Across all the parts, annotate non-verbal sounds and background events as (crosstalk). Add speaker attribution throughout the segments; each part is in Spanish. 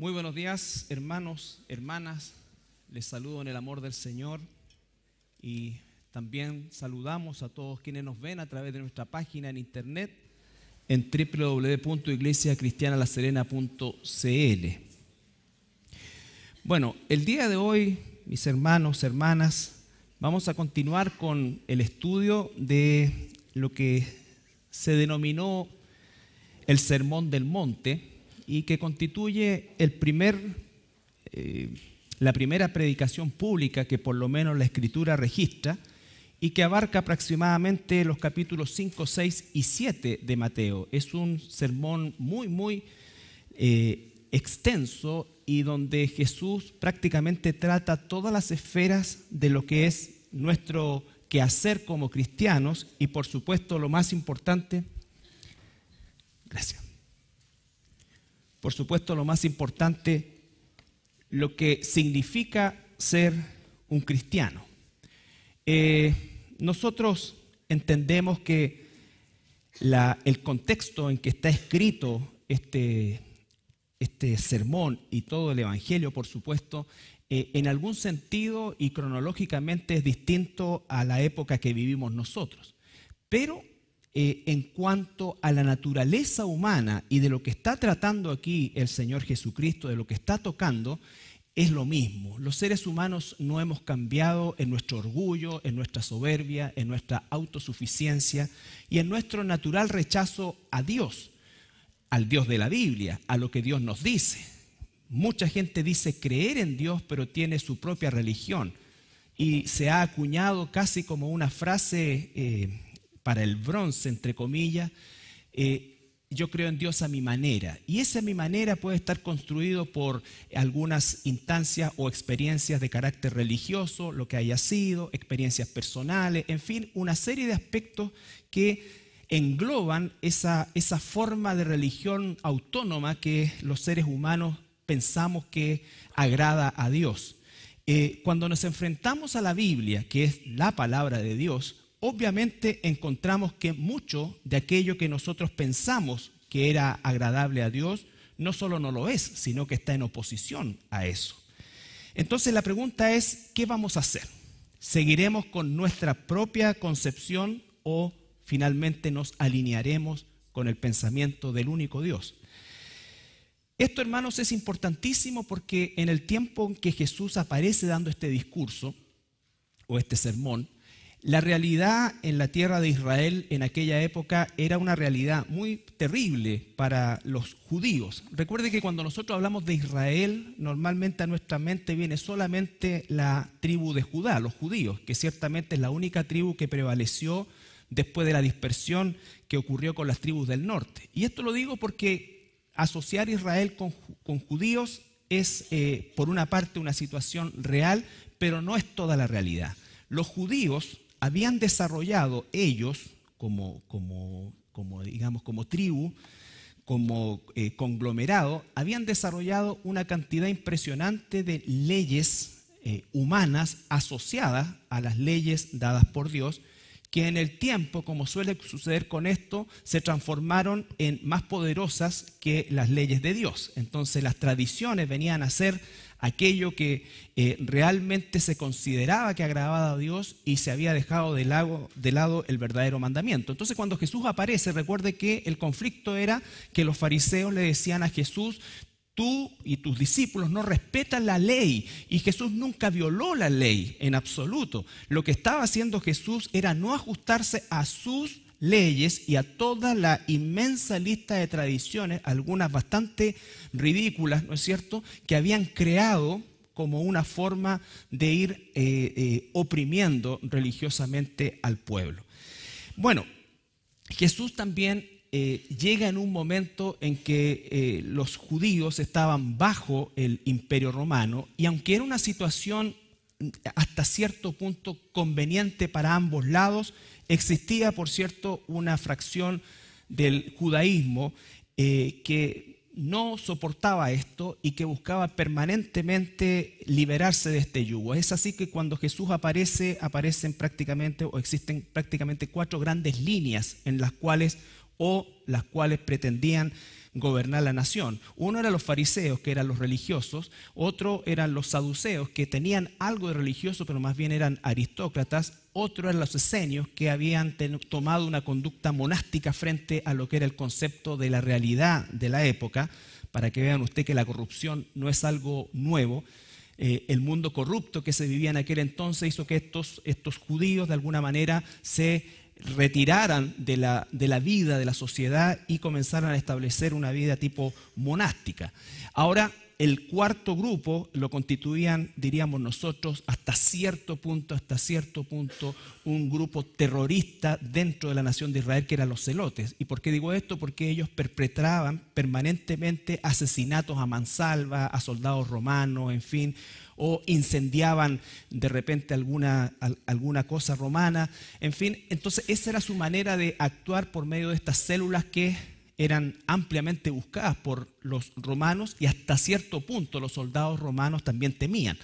Speaker 1: Muy buenos días, hermanos, hermanas. Les saludo en el amor del Señor y también saludamos a todos quienes nos ven a través de nuestra página en internet en www.iglesiacristianalaserena.cl. Bueno, el día de hoy, mis hermanos, hermanas, vamos a continuar con el estudio de lo que se denominó el Sermón del Monte y que constituye el primer, eh, la primera predicación pública que por lo menos la escritura registra y que abarca aproximadamente los capítulos 5, 6 y 7 de Mateo. Es un sermón muy, muy eh, extenso y donde Jesús prácticamente trata todas las esferas de lo que es nuestro quehacer como cristianos y por supuesto lo más importante, gracias, por supuesto, lo más importante, lo que significa ser un cristiano. Eh, nosotros entendemos que el contexto en que está escrito este, este sermón y todo el Evangelio, por supuesto, eh, en algún sentido y cronológicamente es distinto a la época que vivimos nosotros. Pero eh, en cuanto a la naturaleza humana y de lo que está tratando aquí el Señor Jesucristo, de lo que está tocando, es lo mismo. Los seres humanos no hemos cambiado en nuestro orgullo, en nuestra soberbia, en nuestra autosuficiencia y en nuestro natural rechazo a Dios, al Dios de la Biblia, a lo que Dios nos dice. Mucha gente dice creer en Dios, pero tiene su propia religión y se ha acuñado casi como una frase eh, para el bronce, entre comillas, eh, yo creo en Dios a mi manera. Y esa mi manera puede estar construido por algunas instancias o experiencias de carácter religioso, lo que haya sido, experiencias personales, en fin, una serie de aspectos que engloban esa, forma de religión autónoma que los seres humanos pensamos que agrada a Dios. Eh, cuando nos enfrentamos a la Biblia, que es la palabra de Dios, obviamente encontramos que mucho de aquello que nosotros pensamos que era agradable a Dios, no solo no lo es, sino que está en oposición a eso. Entonces la pregunta es, ¿qué vamos a hacer? ¿Seguiremos con nuestra propia concepción o finalmente nos alinearemos con el pensamiento del único Dios? Esto, hermanos, es importantísimo porque en el tiempo en que Jesús aparece dando este discurso o este sermón, la realidad en la tierra de Israel en aquella época era una realidad muy terrible para los judíos. Recuerde que cuando nosotros hablamos de Israel, normalmente a nuestra mente viene solamente la tribu de Judá, los judíos, que ciertamente es la única tribu que prevaleció después de la dispersión que ocurrió con las tribus del norte. Y esto lo digo porque asociar Israel con, judíos es, eh, por una parte, una situación real, pero no es toda la realidad. Los judíos habían desarrollado ellos como, digamos, como tribu, como eh, conglomerado, habían desarrollado una cantidad impresionante de leyes eh, humanas asociadas a las leyes dadas por Dios, que en el tiempo, como suele suceder con esto, se transformaron en más poderosas que las leyes de Dios. Entonces las tradiciones venían a ser aquello que eh, realmente se consideraba que agradaba a Dios y se había dejado de lado, de lado el verdadero mandamiento. Entonces cuando Jesús aparece, recuerde que el conflicto era que los fariseos le decían a Jesús, tú y tus discípulos no respetan la ley y Jesús nunca violó la ley en absoluto. Lo que estaba haciendo Jesús era no ajustarse a sus leyes y a toda la inmensa lista de tradiciones, algunas bastante ridículas, ¿no es cierto?, que habían creado como una forma de ir eh, eh, oprimiendo religiosamente al pueblo. Bueno, Jesús también eh, llega en un momento en que los judíos estaban bajo el imperio romano y aunque era una situación mm, hasta cierto punto conveniente para ambos lados, Existía, por cierto, una fracción del judaísmo eh, que no soportaba esto y que buscaba permanentemente liberarse de este yugo. Es así que cuando Jesús aparece, aparecen prácticamente o existen prácticamente cuatro grandes líneas en las cuales o las cuales pretendían gobernar la nación. Uno eran los fariseos, que eran los religiosos, otro eran los saduceos, que tenían algo de religioso, pero más bien eran aristócratas, otro eran los esenios, que habían tomado una conducta monástica frente a lo que era el concepto de la realidad de la época, para que vean usted que la corrupción no es algo nuevo. Eh, el mundo corrupto que se vivía en aquel entonces hizo que estos, estos judíos de alguna manera se retiraran de la, de la vida, de la sociedad y comenzaran a establecer una vida tipo monástica. Ahora, el cuarto grupo lo constituían, diríamos nosotros, hasta cierto punto, hasta cierto punto, un grupo terrorista dentro de la nación de Israel que eran los celotes. ¿Y por qué digo esto? Porque ellos perpetraban permanentemente asesinatos a mansalva, a soldados romanos, en fin, o incendiaban de repente alguna, alguna cosa romana. En fin, entonces esa era su manera de actuar por medio de estas células que eran ampliamente buscadas por los romanos y hasta cierto punto los soldados romanos también temían.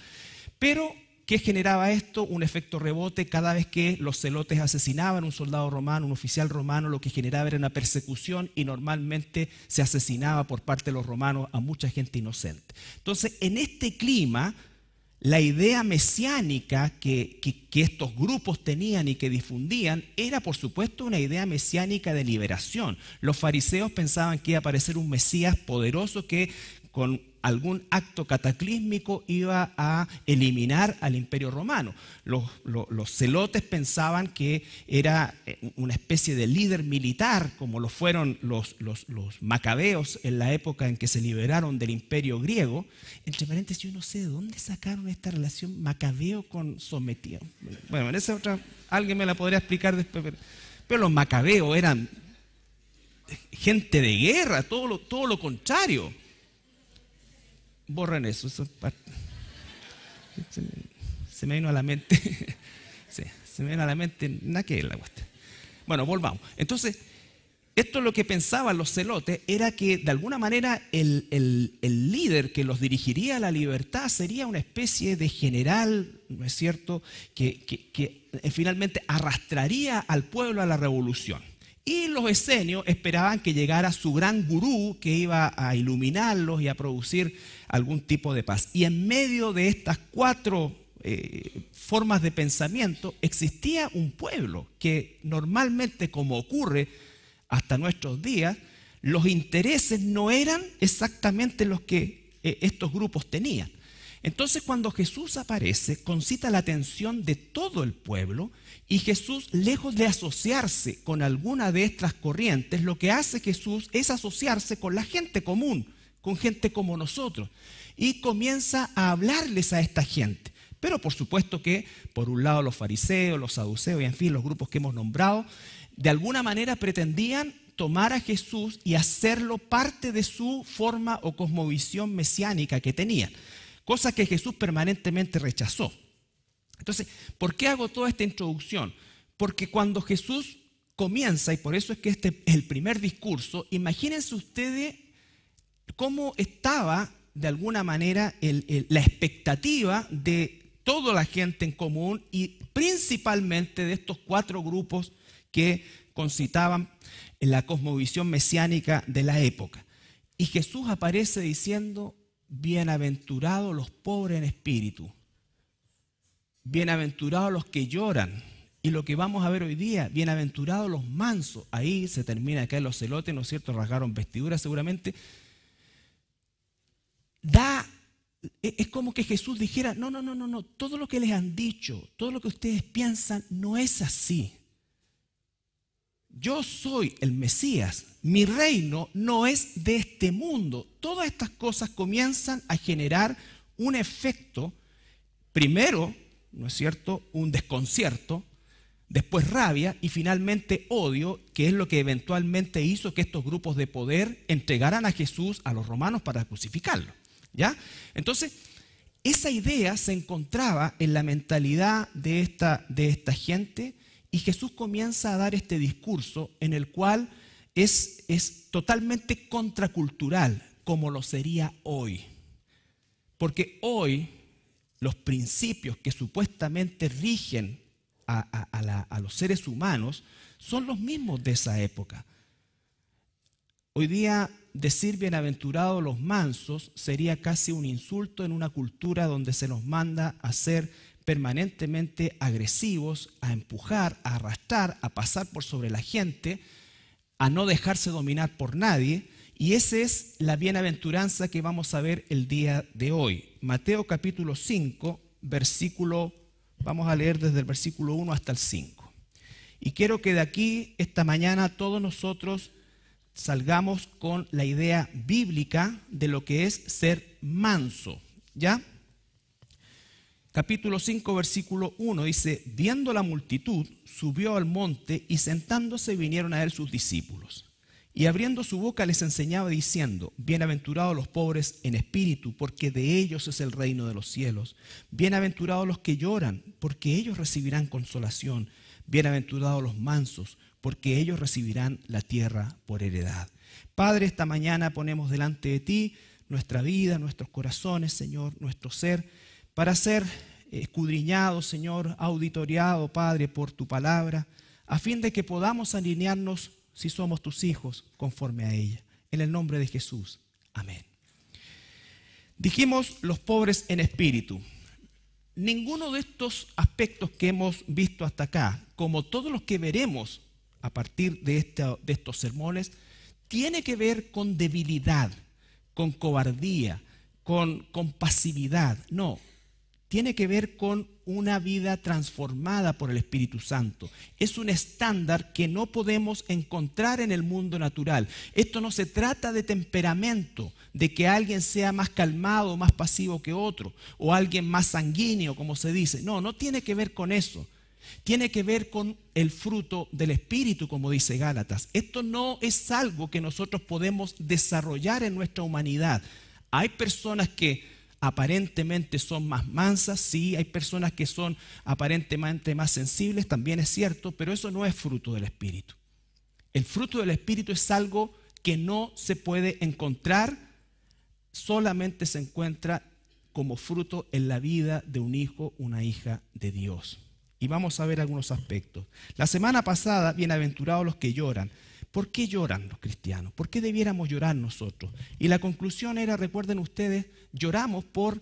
Speaker 1: Pero, ¿qué generaba esto? Un efecto rebote cada vez que los celotes asesinaban a un soldado romano, un oficial romano, lo que generaba era una persecución y normalmente se asesinaba por parte de los romanos a mucha gente inocente. Entonces, en este clima, la idea mesiánica que, estos grupos tenían y que difundían era, por supuesto, una idea mesiánica de liberación. Los fariseos pensaban que iba a aparecer un Mesías poderoso que con algún acto cataclísmico iba a eliminar al imperio romano. Los, celotes pensaban que era eh, una especie de líder militar, como lo fueron los, macabeos en la época en que se liberaron del imperio griego. Entre paréntesis, yo no sé de dónde sacaron esta relación macabeo con sometido. Bueno, en esa otra, alguien me la podría explicar después. pero, los macabeos eran gente de guerra, todo todo lo contrario. Borren eso. eso se me vino a la mente. (laughs) se me vino a la mente. Nada que Bueno, volvamos. Entonces, esto lo que pensaban los celotes, era que de alguna manera el, líder que los dirigiría a la libertad sería una especie de general, ¿no es cierto?, que eh, finalmente arrastraría al pueblo a la revolución. Y los esenios esperaban que llegara su gran gurú que iba a iluminarlos y a producir algún tipo de paz. Y en medio de estas cuatro eh, formas de pensamiento existía un pueblo que normalmente, como ocurre hasta nuestros días, los intereses no eran exactamente los que eh, estos grupos tenían. Entonces cuando Jesús aparece, concita la atención de todo el pueblo y Jesús, lejos de asociarse con alguna de estas corrientes, lo que hace Jesús es asociarse con la gente común, con gente como nosotros, y comienza a hablarles a esta gente. Pero por supuesto que, por un lado, los fariseos, los saduceos y en fin, los grupos que hemos nombrado, de alguna manera pretendían tomar a Jesús y hacerlo parte de su forma o cosmovisión mesiánica que tenían cosa que Jesús permanentemente rechazó. Entonces, ¿por qué hago toda esta introducción? Porque cuando Jesús comienza, y por eso es que este es el primer discurso, imagínense ustedes cómo estaba de alguna manera la expectativa de toda la gente en común y principalmente de estos cuatro grupos que concitaban la cosmovisión mesiánica de la época. Y Jesús aparece diciendo, bienaventurados los pobres en espíritu, bienaventurados los que lloran. Y lo que vamos a ver hoy día, bienaventurados los mansos, ahí se termina acá en los celotes, ¿no es cierto? Rasgaron vestiduras seguramente. Da, e-, es como que Jesús dijera, no, no, no, no, no, todo lo que les han dicho, todo lo que ustedes piensan, no es así yo soy el Mesías, mi reino no es de este mundo. Todas estas cosas comienzan a generar un efecto, primero, ¿no es cierto?, un desconcierto, después rabia y finalmente odio, que es lo que eventualmente hizo que estos grupos de poder entregaran a Jesús a los romanos para crucificarlo. ¿Ya? Entonces, esa idea se encontraba en la mentalidad de esta, de esta gente y Jesús comienza a dar este discurso en el cual es, es totalmente contracultural, como lo sería hoy. Porque hoy los principios que supuestamente rigen a, los seres humanos son los mismos de esa época. Hoy día decir bienaventurados los mansos sería casi un insulto en una cultura donde se nos manda a ser permanentemente agresivos, a empujar, a arrastrar, a pasar por sobre la gente, a no dejarse dominar por nadie. Y esa es la bienaventuranza que vamos a ver el día de hoy. Mateo capítulo 5, versículo, vamos a leer desde el versículo 1 hasta el 5. Y quiero que de aquí, esta mañana, todos nosotros salgamos con la idea bíblica de lo que es ser manso. ¿Ya? capítulo 5, versículo 1 dice, viendo la multitud, subió al monte y sentándose vinieron a él sus discípulos. Y abriendo su boca les enseñaba diciendo, bienaventurados los pobres en espíritu, porque de ellos es el reino de los cielos. Bienaventurados los que lloran, porque ellos recibirán consolación. Bienaventurados los mansos, porque ellos recibirán la tierra por heredad. Padre, esta mañana ponemos delante de ti nuestra vida, nuestros corazones, Señor, nuestro ser para ser escudriñado, Señor, auditoriado, Padre, por tu palabra, a fin de que podamos alinearnos, si somos tus hijos, conforme a ella. En el nombre de Jesús. Amén. Dijimos los pobres en espíritu. Ninguno de estos aspectos que hemos visto hasta acá, como todos los que veremos a partir de, estos sermones, tiene que ver con debilidad, con cobardía, con, con pasividad. No, tiene que ver con una vida transformada por el Espíritu Santo. Es un estándar que no podemos encontrar en el mundo natural. Esto no se trata de temperamento, de que alguien sea más calmado más pasivo que otro, o alguien más sanguíneo, como se dice. No, no tiene que ver con eso. Tiene que ver con el fruto del Espíritu, como dice Gálatas. Esto no es algo que nosotros podemos desarrollar en nuestra humanidad. Hay personas que aparentemente son más mansas, sí, hay personas que son aparentemente más sensibles, también es cierto, pero eso no es fruto del Espíritu. El fruto del Espíritu es algo que no se puede encontrar, solamente se encuentra como fruto en la vida de un hijo, una hija de Dios. Y vamos a ver algunos aspectos. La semana pasada, bienaventurados los que lloran. ¿Por qué lloran los cristianos? ¿Por qué debiéramos llorar nosotros? Y la conclusión era, recuerden ustedes, lloramos por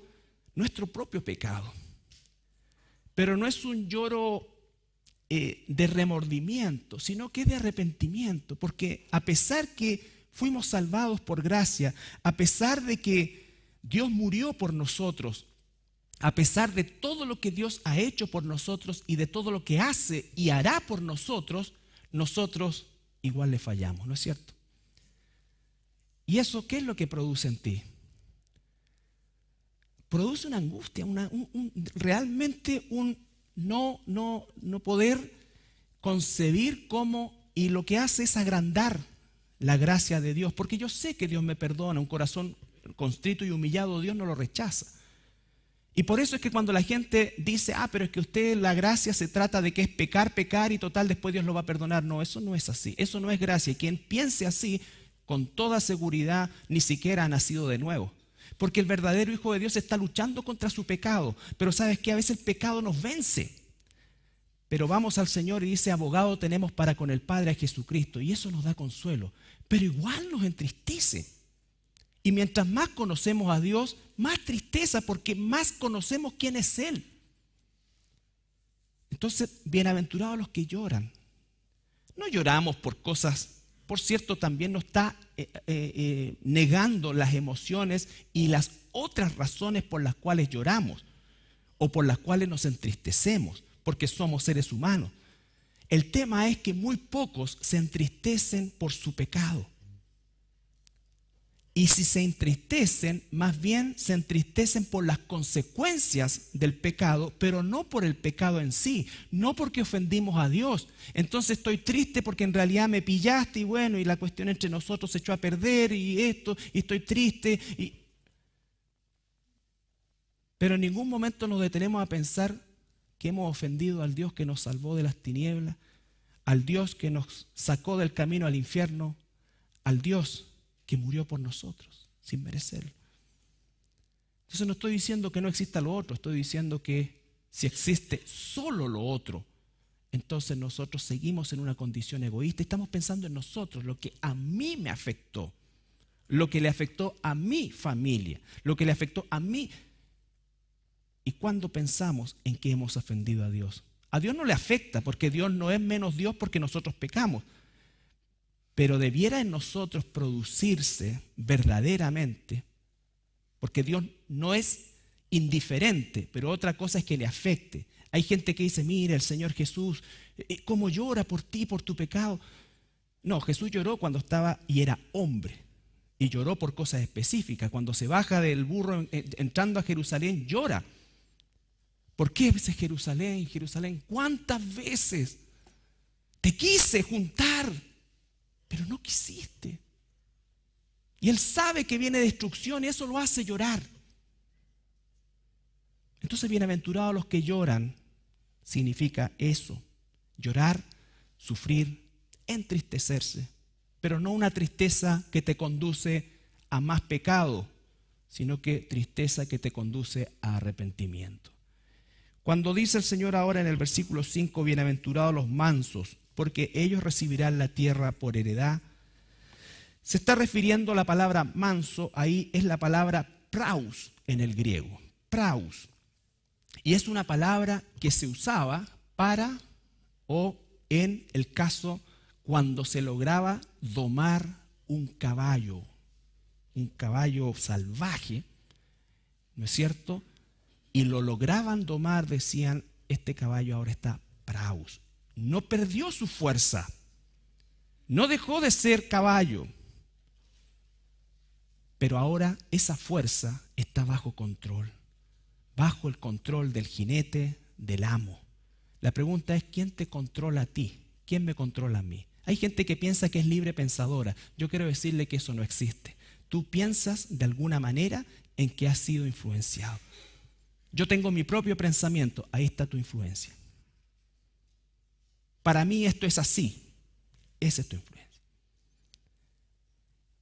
Speaker 1: nuestro propio pecado. Pero no es un lloro eh, de remordimiento, sino que es de arrepentimiento, porque a pesar que fuimos salvados por gracia, a pesar de que Dios murió por nosotros, a pesar de todo lo que Dios ha hecho por nosotros y de todo lo que hace y hará por nosotros, nosotros igual le fallamos, ¿no es cierto? ¿Y eso qué es lo que produce en ti? Produce una angustia, realmente un no, no, no poder concebir cómo, y lo que hace es agrandar la gracia de Dios, porque yo sé que Dios me perdona, un corazón constrito y humillado, Dios no lo rechaza. Y por eso es que cuando la gente dice, ah, pero es que usted la gracia se trata de que es pecar, pecar y total después Dios lo va a perdonar. No, eso no es así, eso no es gracia. Y quien piense así, con toda seguridad, ni siquiera ha nacido de nuevo. Porque el verdadero Hijo de Dios está luchando contra su pecado. Pero sabes que a veces el pecado nos vence. Pero vamos al Señor y dice, abogado tenemos para con el Padre a Jesucristo. Y eso nos da consuelo. Pero igual nos entristece. Y mientras más conocemos a Dios, más tristeza, porque más conocemos quién es Él. Entonces, bienaventurados los que lloran. No lloramos por cosas, por cierto, también nos está eh, eh, eh, negando las emociones y las otras razones por las cuales lloramos o por las cuales nos entristecemos, porque somos seres humanos. El tema es que muy pocos se entristecen por su pecado. Y si se entristecen, más bien se entristecen por las consecuencias del pecado, pero no por el pecado en sí, no porque ofendimos a Dios. Entonces estoy triste porque en realidad me pillaste y bueno, y la cuestión entre nosotros se echó a perder y esto, y estoy triste. Y... Pero en ningún momento nos detenemos a pensar que hemos ofendido al Dios que nos salvó de las tinieblas, al Dios que nos sacó del camino al infierno, al Dios que murió por nosotros sin merecerlo. Entonces no estoy diciendo que no exista lo otro, estoy diciendo que si existe solo lo otro, entonces nosotros seguimos en una condición egoísta estamos pensando en nosotros, lo que a mí me afectó, lo que le afectó a mi familia, lo que le afectó a mí. Y cuando pensamos en que hemos ofendido a Dios, a Dios no le afecta porque Dios no es menos Dios porque nosotros pecamos. Pero debiera en nosotros producirse verdaderamente, porque Dios no es indiferente, pero otra cosa es que le afecte. Hay gente que dice, mira, el Señor Jesús, eh, ¿cómo llora por ti, por tu pecado? No, Jesús lloró cuando estaba y era hombre. Y lloró por cosas específicas. Cuando se baja del burro entrando a Jerusalén, llora. ¿Por qué dice Jerusalén, Jerusalén? ¿Cuántas veces te quise juntar? pero no quisiste. Y él sabe que viene destrucción y eso lo hace llorar. Entonces, bienaventurados los que lloran, significa eso, llorar, sufrir, entristecerse, pero no una tristeza que te conduce a más pecado, sino que tristeza que te conduce a arrepentimiento. Cuando dice el Señor ahora en el versículo 5, bienaventurados los mansos, porque ellos recibirán la tierra por heredad. Se está refiriendo a la palabra manso, ahí es la palabra praus en el griego, praus. Y es una palabra que se usaba para o en el caso cuando se lograba domar un caballo, un caballo salvaje, ¿no es cierto? Y lo lograban domar, decían, este caballo ahora está praus, no perdió su fuerza, no dejó de ser caballo, pero ahora esa fuerza está bajo control, bajo el control del jinete, del amo. La pregunta es, ¿quién te controla a ti? ¿Quién me controla a mí? Hay gente que piensa que es libre pensadora. Yo quiero decirle que eso no existe. Tú piensas de alguna manera en que has sido influenciado. Yo tengo mi propio pensamiento, ahí está tu influencia. Para mí esto es así. Esa es tu influencia.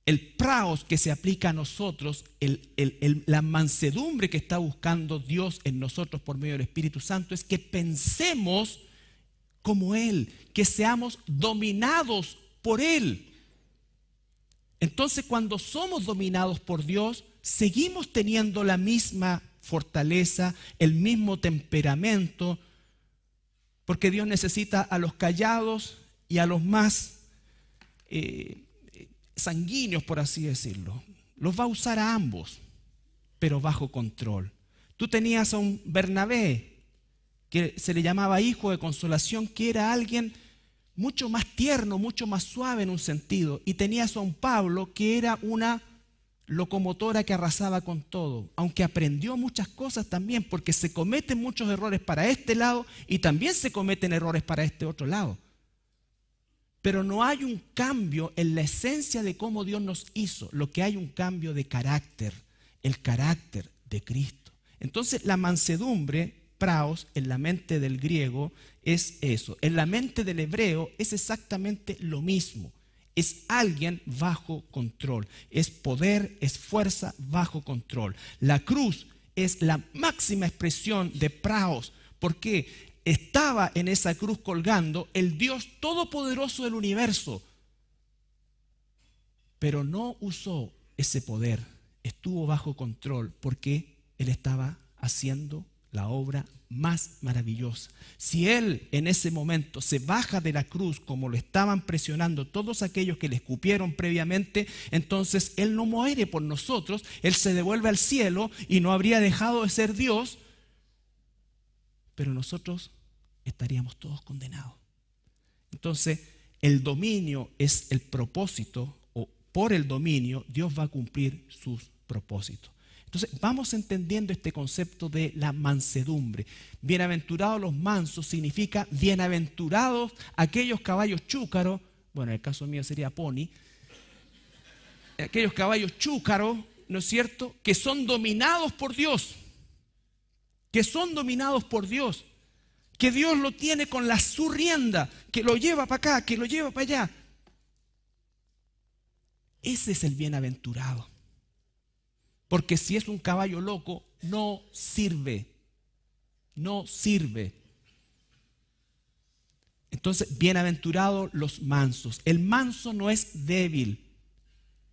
Speaker 1: El praos que se aplica a nosotros, la mansedumbre que está buscando Dios en nosotros por medio del Espíritu Santo es que pensemos como Él, que seamos dominados por Él. Entonces cuando somos dominados por Dios, seguimos teniendo la misma fortaleza, el mismo temperamento, porque Dios necesita a los callados y a los más eh, sanguíneos, por así decirlo. Los va a usar a ambos, pero bajo control. Tú tenías a un Bernabé, que se le llamaba hijo de consolación, que era alguien mucho más tierno, mucho más suave en un sentido. Y tenías a un Pablo, que era una locomotora que arrasaba con todo, aunque aprendió muchas cosas también, porque se cometen muchos errores para este lado y también se cometen errores para este otro lado. Pero no hay un cambio en la esencia de cómo Dios nos hizo, lo que hay un cambio de carácter, el carácter de Cristo. Entonces la mansedumbre, praos, en la mente del griego es eso, en la mente del hebreo es exactamente lo mismo. Es alguien bajo control. Es poder, es fuerza bajo control. La cruz es la máxima expresión de praos. Porque estaba en esa cruz colgando el Dios todopoderoso del universo. Pero no usó ese poder. Estuvo bajo control porque él estaba haciendo la obra más maravillosa. Si Él en ese momento se baja de la cruz como lo estaban presionando todos aquellos que le escupieron previamente, entonces Él no muere por nosotros, Él se devuelve al cielo y no habría dejado de ser Dios, pero nosotros estaríamos todos condenados. Entonces, el dominio es el propósito, o por el dominio Dios va a cumplir sus propósitos. Entonces vamos entendiendo este concepto de la mansedumbre. Bienaventurados los mansos significa bienaventurados aquellos caballos chúcaros, bueno, en el caso mío sería pony, aquellos caballos chúcaros, ¿no es cierto?, que son dominados por Dios, que son dominados por Dios, que Dios lo tiene con la su que lo lleva para acá, que lo lleva para allá. Ese es el bienaventurado. Porque si es un caballo loco, no sirve. No sirve. Entonces, bienaventurados los mansos. El manso no es débil.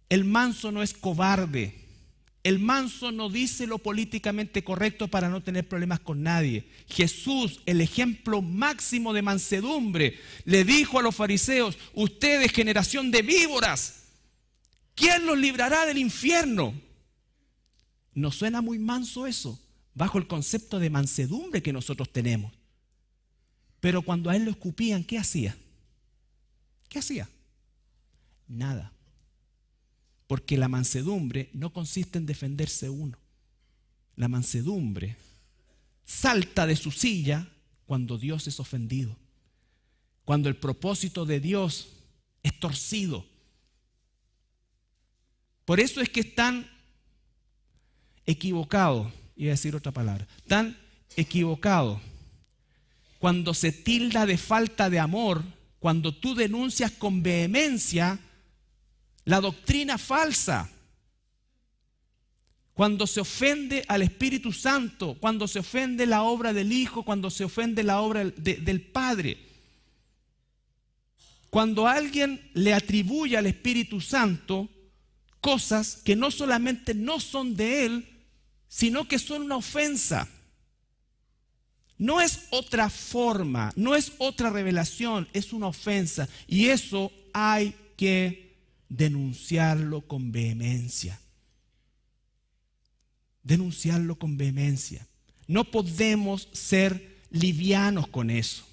Speaker 1: El manso no es cobarde. El manso no dice lo políticamente correcto para no tener problemas con nadie. Jesús, el ejemplo máximo de mansedumbre, le dijo a los fariseos, ustedes generación de víboras, ¿quién los librará del infierno? Nos suena muy manso eso? Bajo el concepto de mansedumbre que nosotros tenemos. Pero cuando a él lo escupían, ¿qué hacía? ¿Qué hacía? Nada. Porque la mansedumbre no consiste en defenderse uno. La mansedumbre salta de su silla cuando Dios es ofendido. Cuando el propósito de Dios es torcido. Por eso es que están equivocado, y decir otra palabra, tan equivocado. Cuando se tilda de falta de amor, cuando tú denuncias con vehemencia la doctrina falsa, cuando se ofende al Espíritu Santo, cuando se ofende la obra del Hijo, cuando se ofende la obra del Padre. Cuando alguien le atribuye al Espíritu Santo cosas que no solamente no son de Él, sino que son una ofensa. No es otra forma, no es otra revelación, es una ofensa. Y eso hay que denunciarlo con vehemencia. Denunciarlo con vehemencia. No podemos ser livianos con eso.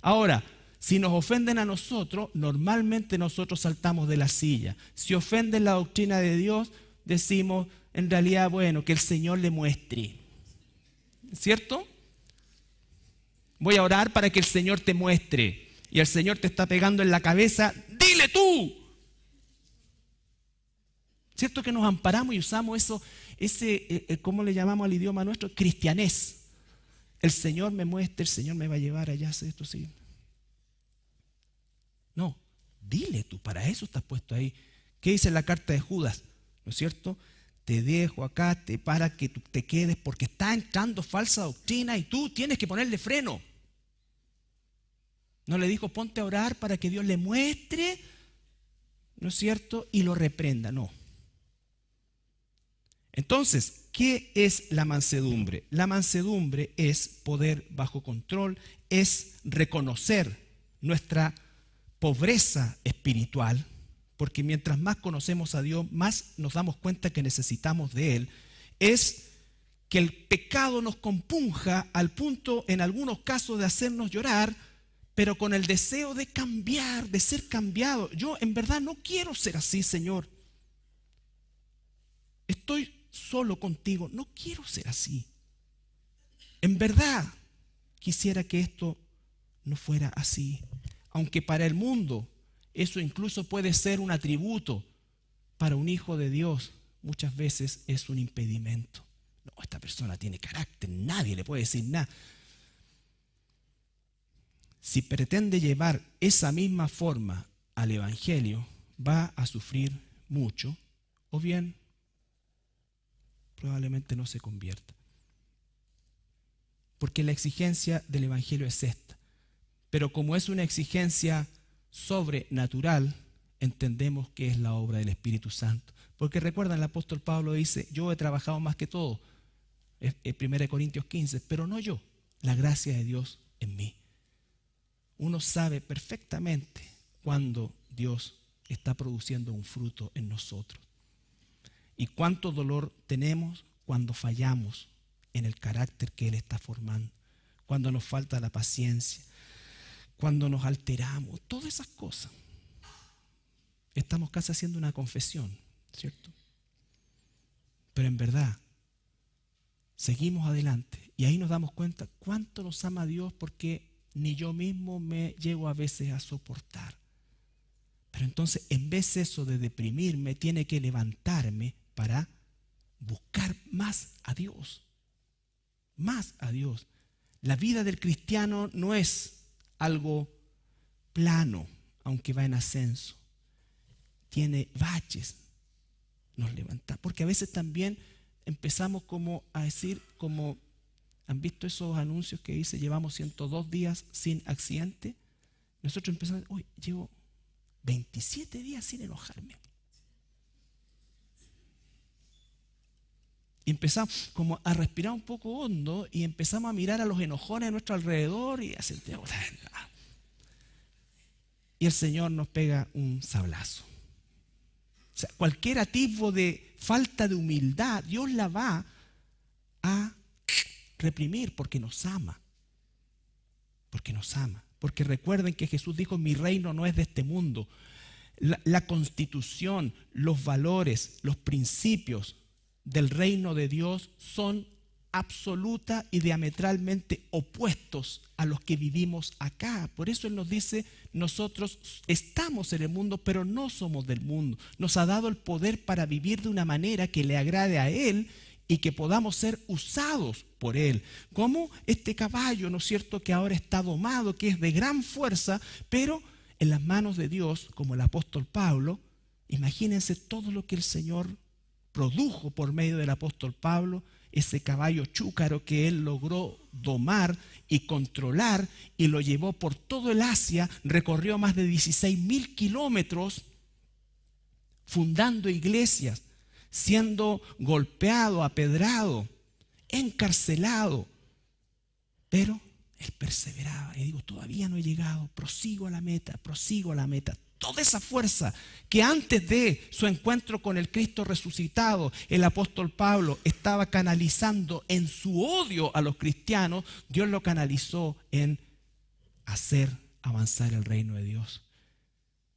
Speaker 1: Ahora, si nos ofenden a nosotros, normalmente nosotros saltamos de la silla. Si ofenden la doctrina de Dios, decimos, en realidad, bueno, que el Señor le muestre. ¿Cierto? Voy a orar para que el Señor te muestre. Y el Señor te está pegando en la cabeza, dile tú. ¿Cierto que nos amparamos y usamos eso, ese, eh, eh, ¿cómo le llamamos al idioma nuestro? Cristianés. El Señor me muestre, el Señor me va a llevar allá, esto, sí. No, dile tú, para eso estás puesto ahí. ¿Qué dice la carta de Judas? ¿No es cierto? te dejo acá te, para que te quedes porque está entrando falsa doctrina y tú tienes que ponerle freno. No le dijo ponte a orar para que Dios le muestre, ¿no es cierto? Y lo reprenda, no. Entonces, ¿qué es la mansedumbre? La mansedumbre es poder bajo control, es reconocer nuestra pobreza espiritual, porque mientras más conocemos a Dios, más nos damos cuenta que necesitamos de Él, es que el pecado nos compunja al punto, en algunos casos, de hacernos llorar, pero con el deseo de cambiar, de ser cambiado. Yo en verdad no quiero ser así, Señor. Estoy solo contigo, no quiero ser así. En verdad, quisiera que esto no fuera así. Aunque para el mundo eso incluso puede ser un atributo para un hijo de Dios. Muchas veces es un impedimento. No, esta persona tiene carácter, nadie le puede decir nada. Si pretende llevar esa misma forma al Evangelio, va a sufrir mucho o bien probablemente no se convierta. Porque la exigencia del Evangelio es esta. Pero como es una exigencia sobrenatural, entendemos que es la obra del Espíritu Santo. Porque recuerdan, el apóstol Pablo dice, yo he trabajado más que todo, en 1 Corintios 15, pero no yo, la gracia de Dios en mí. Uno sabe perfectamente cuando Dios está produciendo un fruto en nosotros. Y cuánto dolor tenemos cuando fallamos en el carácter que Él está formando, cuando nos falta la paciencia, cuando nos alteramos, todas esas cosas. Estamos casi haciendo una confesión, ¿cierto? Pero en verdad, seguimos adelante y ahí nos damos cuenta cuánto nos ama Dios porque ni yo mismo me llego a veces a soportar. Pero entonces, en vez de eso de deprimirme, tiene que levantarme para buscar más a Dios. Más a Dios. La vida del cristiano no es algo plano, aunque va en ascenso. Tiene baches. Nos levanta. Porque a veces también empezamos como a decir, como han visto esos anuncios que dice, llevamos 102 días sin accidente. Nosotros empezamos, hoy llevo 27 días sin enojarme. empezamos como a respirar un poco hondo y empezamos a mirar a los enojones a nuestro alrededor y a Y el Señor nos pega un sablazo. O sea, cualquier atisbo de falta de humildad, Dios la va a reprimir porque nos ama. Porque nos ama. Porque recuerden que Jesús dijo, mi reino no es de este mundo. la constitución, los valores, los principios, del reino de Dios son absoluta y diametralmente opuestos a los que vivimos acá. Por eso Él nos dice, nosotros estamos en el mundo, pero no somos del mundo. Nos ha dado el poder para vivir de una manera que le agrade a Él y que podamos ser usados por Él. Como este caballo, ¿no es cierto?, que ahora está domado, que es de gran fuerza, pero en las manos de Dios, como el apóstol Pablo, imagínense todo lo que el Señor produjo por medio del apóstol Pablo, ese caballo chúcaro que él logró domar y controlar y lo llevó por todo el Asia, recorrió más de 16 mil kilómetros fundando iglesias, siendo golpeado, apedrado, encarcelado. Pero él perseveraba y digo, todavía no he llegado, prosigo a la meta, prosigo a la meta toda esa fuerza que antes de su encuentro con el Cristo resucitado, el apóstol Pablo estaba canalizando en su odio a los cristianos, Dios lo canalizó en hacer avanzar el reino de Dios.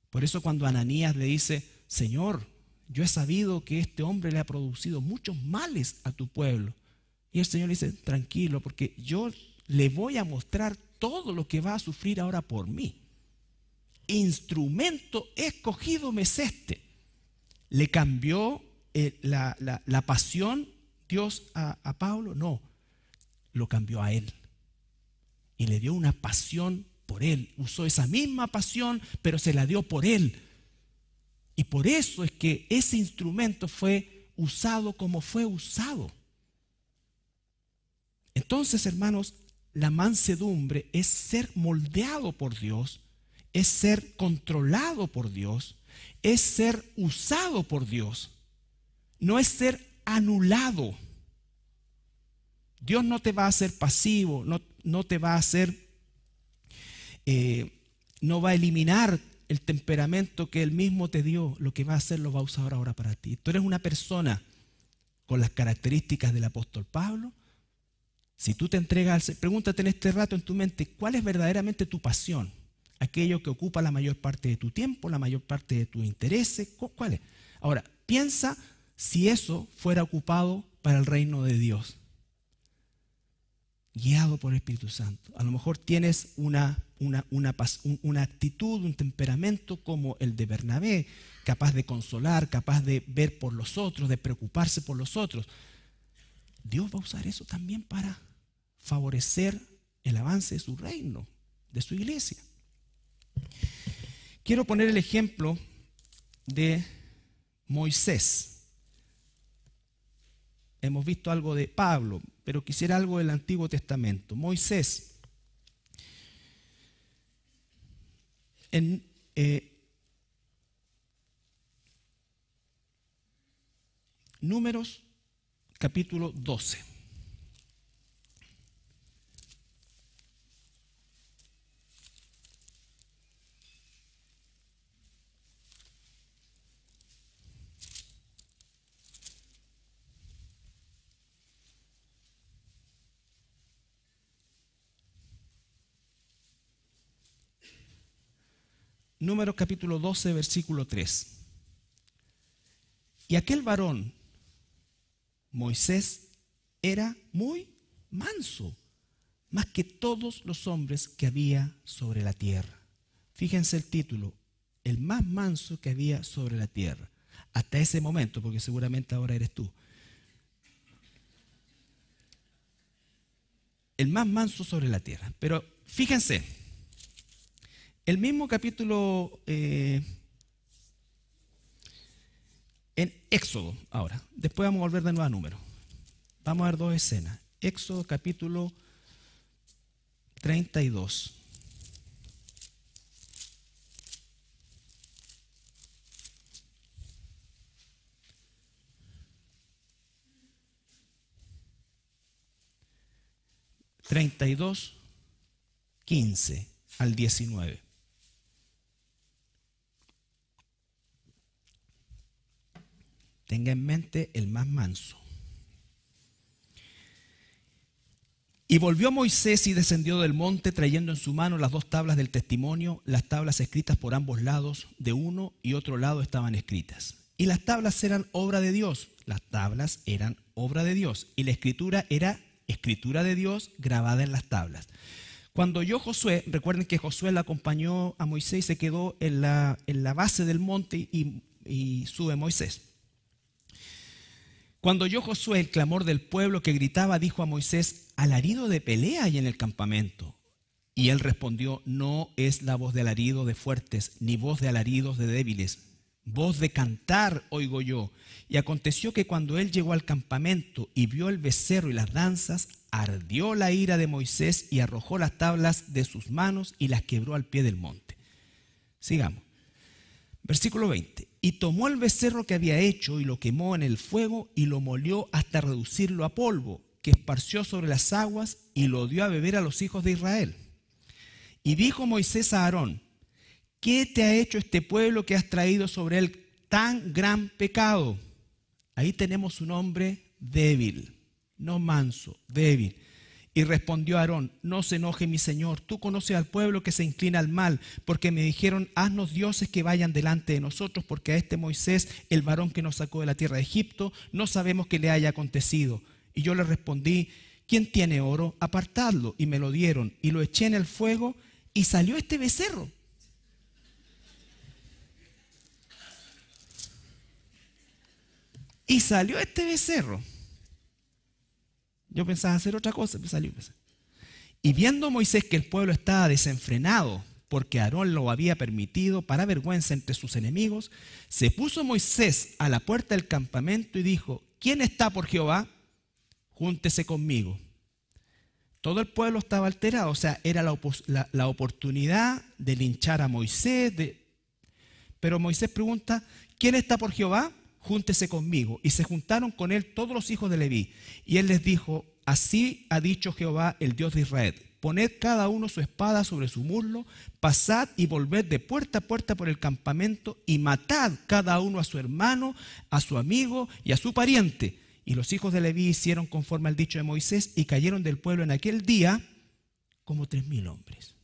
Speaker 1: Por eso cuando Ananías le dice, Señor, yo he sabido que este hombre le ha producido muchos males a tu pueblo. Y el Señor le dice, tranquilo, porque yo le voy a mostrar todo lo que va a sufrir ahora por mí instrumento escogido me este. ¿Le cambió eh, la, pasión Dios a, a Pablo? No, lo cambió a él. Y le dio una pasión por él. Usó esa misma pasión, pero se la dio por él. Y por eso es que ese instrumento fue usado como fue usado. Entonces, hermanos, la mansedumbre es ser moldeado por Dios es ser controlado por Dios, es ser usado por Dios, no es ser anulado. Dios no te va a hacer pasivo, no, no te va a hacer, eh, no va a eliminar el temperamento que Él mismo te dio, lo que va a hacer lo va a usar ahora para ti. Tú eres una persona con las características del apóstol Pablo. Si tú te entregas, pregúntate en este rato en tu mente, ¿cuál es verdaderamente tu pasión? aquello que ocupa la mayor parte de tu tiempo, la mayor parte de tu interés, ¿cuál es? Ahora, piensa si eso fuera ocupado para el reino de Dios, guiado por el Espíritu Santo. A lo mejor tienes una, una, una, una actitud, un temperamento como el de Bernabé, capaz de consolar, capaz de ver por los otros, de preocuparse por los otros. Dios va a usar eso también para favorecer el avance de su reino, de su iglesia. Quiero poner el ejemplo de Moisés. Hemos visto algo de Pablo, pero quisiera algo del Antiguo Testamento. Moisés, en, eh, Números capítulo 12. Números capítulo 12, versículo 3. Y aquel varón, Moisés, era muy manso, más que todos los hombres que había sobre la tierra. Fíjense el título, el más manso que había sobre la tierra, hasta ese momento, porque seguramente ahora eres tú. El más manso sobre la tierra. Pero fíjense, el mismo capítulo eh, en Éxodo, ahora. Después vamos a volver de nuevo a número. Vamos a ver dos escenas. Éxodo capítulo 32. Treinta y dos, quince al diecinueve. Tenga en mente el más manso. Y volvió Moisés y descendió del monte trayendo en su mano las dos tablas del testimonio. Las tablas escritas por ambos lados, de uno y otro lado estaban escritas. Y las tablas eran obra de Dios. Las tablas eran obra de Dios. Y la escritura era escritura de Dios grabada en las tablas. Cuando yo, Josué, recuerden que Josué la acompañó a Moisés y se quedó en la, base del monte y, y sube Moisés. Cuando oyó Josué el clamor del pueblo que gritaba, dijo a Moisés, alarido de pelea hay en el campamento. Y él respondió, no es la voz de alarido de fuertes, ni voz de alaridos de débiles, voz de cantar oigo yo. Y aconteció que cuando él llegó al campamento y vio el becerro y las danzas, ardió la ira de Moisés y arrojó las tablas de sus manos y las quebró al pie del monte. Sigamos. Versículo 20. Y tomó el becerro que había hecho y lo quemó en el fuego y lo molió hasta reducirlo a polvo, que esparció sobre las aguas y lo dio a beber a los hijos de Israel. Y dijo Moisés a Aarón, ¿qué te ha hecho este pueblo que has traído sobre él tan gran pecado? Ahí tenemos un hombre débil, no manso, débil. Y respondió Aarón, no se enoje mi señor, tú conoces al pueblo que se inclina al mal, porque me dijeron, haznos dioses que vayan delante de nosotros, porque a este Moisés, el varón que nos sacó de la tierra de Egipto, no sabemos qué le haya acontecido. Y yo le respondí, ¿quién tiene oro? Apartadlo. Y me lo dieron, y lo eché en el fuego, y salió este becerro. Y salió este becerro. Yo pensaba hacer otra cosa, me salió. Y viendo Moisés que el pueblo estaba desenfrenado, porque Aarón lo había permitido para vergüenza entre sus enemigos, se puso Moisés a la puerta del campamento y dijo, ¿quién está por Jehová? Júntese conmigo. Todo el pueblo estaba alterado, o sea, era la, oportunidad de linchar a Moisés. De... Pero Moisés pregunta, ¿quién está por Jehová? júntese conmigo. Y se juntaron con él todos los hijos de Leví. Y él les dijo, así ha dicho Jehová, el Dios de Israel. Poned cada uno su espada sobre su muslo, pasad y volved de puerta a puerta por el campamento y matad cada uno a su hermano, a su amigo y a su pariente. Y los hijos de Leví hicieron conforme al dicho de Moisés y cayeron del pueblo en aquel día como tres mil hombres.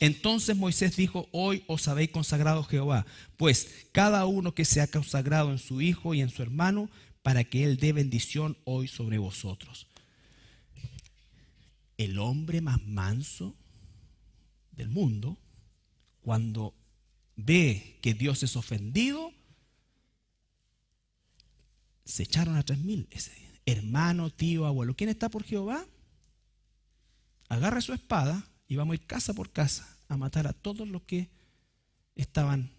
Speaker 1: Entonces Moisés dijo, hoy os habéis consagrado Jehová, pues cada uno que se ha consagrado en su hijo y en su hermano, para que él dé bendición hoy sobre vosotros. El hombre más manso del mundo, cuando ve que Dios es ofendido, se echaron a tres mil Hermano, tío, abuelo, ¿quién está por Jehová? Agarra su espada y vamos a ir casa por casa a matar a todos los que estaban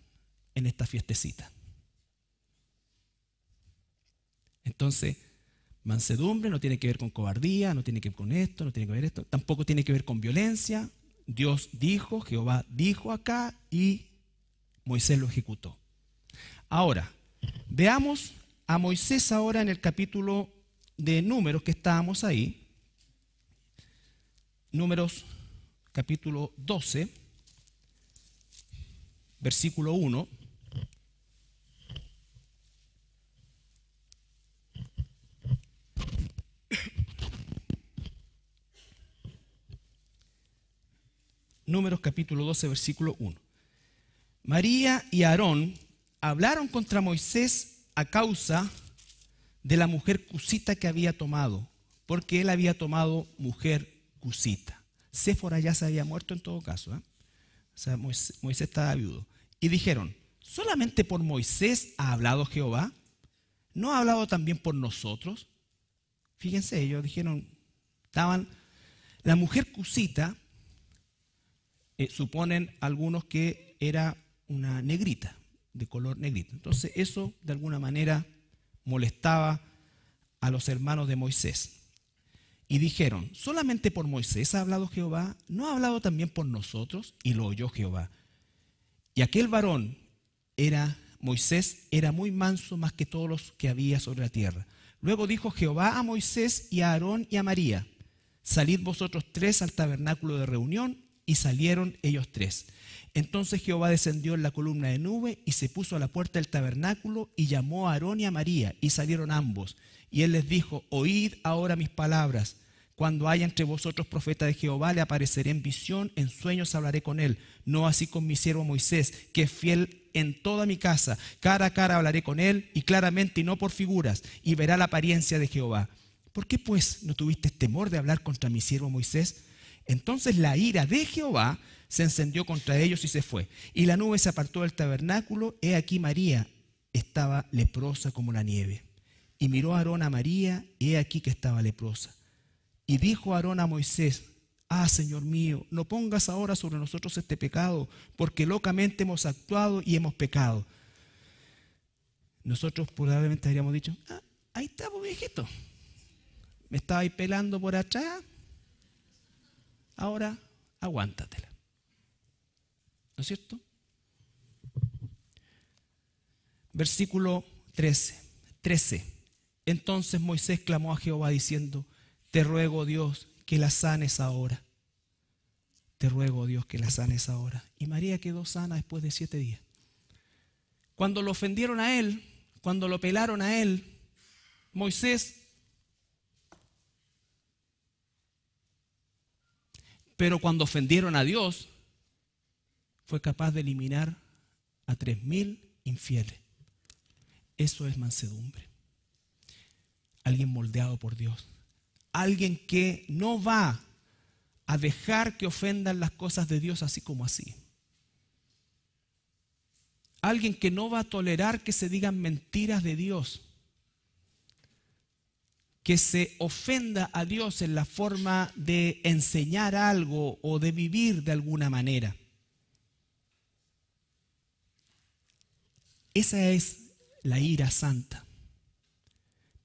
Speaker 1: en esta fiestecita. Entonces, mansedumbre no tiene que ver con cobardía, no tiene que ver con esto, no tiene que ver esto, tampoco tiene que ver con violencia. Dios dijo, Jehová dijo acá y Moisés lo ejecutó. Ahora, veamos a Moisés ahora en el capítulo de números que estábamos ahí. Números capítulo 12, versículo 1. Números capítulo 12, versículo 1. María y Aarón hablaron contra Moisés a causa de la mujer cusita que había tomado, porque él había tomado mujer cusita. Séfora ya se había muerto en todo caso. ¿eh? O sea, Moisés, estaba viudo. Y dijeron, ¿solamente por Moisés ha hablado Jehová? ¿No ha hablado también por nosotros? Fíjense, ellos dijeron, estaban, la mujer cusita, eh, suponen algunos que era una negrita, de color negrito. Entonces eso de alguna manera molestaba a los hermanos de Moisés. Y dijeron, solamente por Moisés ha hablado Jehová, ¿no ha hablado también por nosotros? Y lo oyó Jehová. Y aquel varón era, Moisés era muy manso más que todos los que había sobre la tierra. Luego dijo Jehová a Moisés y a Aarón y a María, salid vosotros tres al tabernáculo de reunión, y salieron ellos tres. Entonces Jehová descendió en la columna de nube y se puso a la puerta del tabernáculo y llamó a Aarón y a María, y salieron ambos. Y él les dijo, oíd ahora mis palabras. Cuando haya entre vosotros profeta de Jehová, le apareceré en visión, en sueños hablaré con él. No así con mi siervo Moisés, que es fiel en toda mi casa. Cara a cara hablaré con él, y claramente y no por figuras, y verá la apariencia de Jehová. ¿Por qué pues no tuviste temor de hablar contra mi siervo Moisés? Entonces la ira de Jehová se encendió contra ellos y se fue. Y la nube se apartó del tabernáculo. He aquí María estaba leprosa como la nieve. Y miró Aarón a María, y he aquí que estaba leprosa. Y dijo Aarón a Moisés, Ah, Señor mío, no pongas ahora sobre nosotros este pecado, porque locamente hemos actuado y hemos pecado. Nosotros probablemente habríamos dicho, ah, ahí está, pues, viejito. Me estaba ahí pelando por atrás. Ahora, aguántatela. ¿No es cierto? Versículo 13. 13. Entonces Moisés clamó a Jehová diciendo, te ruego Dios que la sanes ahora. Te ruego Dios que la sanes ahora. Y María quedó sana después de siete días. Cuando lo ofendieron a él, cuando lo pelaron a él, Moisés... Pero cuando ofendieron a Dios, fue capaz de eliminar a tres mil infieles. Eso es mansedumbre alguien moldeado por Dios, alguien que no va a dejar que ofendan las cosas de Dios así como así. Alguien que no va a tolerar que se digan mentiras de Dios. Que se ofenda a Dios en la forma de enseñar algo o de vivir de alguna manera. Esa es la ira santa.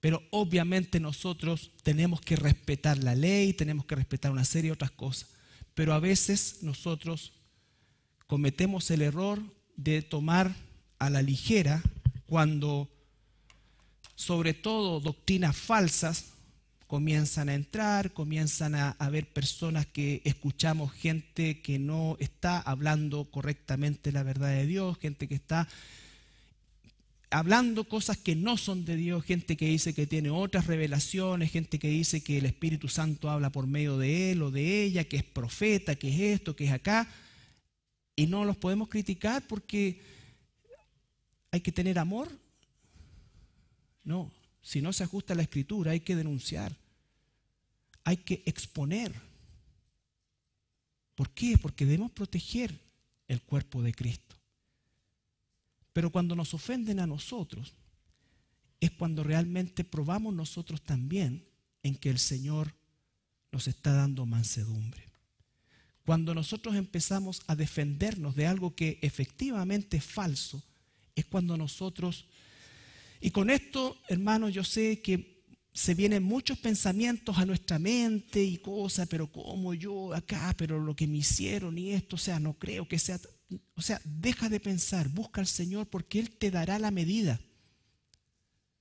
Speaker 1: Pero obviamente nosotros tenemos que respetar la ley, tenemos que respetar una serie de otras cosas. Pero a veces nosotros cometemos el error de tomar a la ligera cuando sobre todo doctrinas falsas comienzan a entrar, comienzan a haber personas que escuchamos gente que no está hablando correctamente la verdad de Dios, gente que está hablando cosas que no son de Dios, gente que dice que tiene otras revelaciones, gente que dice que el Espíritu Santo habla por medio de él o de ella, que es profeta, que es esto, que es acá, y no los podemos criticar porque hay que tener amor. No, si no se ajusta a la escritura hay que denunciar, hay que exponer. ¿Por qué? Porque debemos proteger el cuerpo de Cristo. Pero cuando nos ofenden a nosotros, es cuando realmente probamos nosotros también en que el Señor nos está dando mansedumbre. Cuando nosotros empezamos a defendernos de algo que efectivamente es falso, es cuando nosotros... Y con esto, hermanos, yo sé que se vienen muchos pensamientos a nuestra mente y cosas, pero como yo acá, pero lo que me hicieron y esto, o sea, no creo que sea o sea, deja de pensar, busca al Señor porque Él te dará la medida.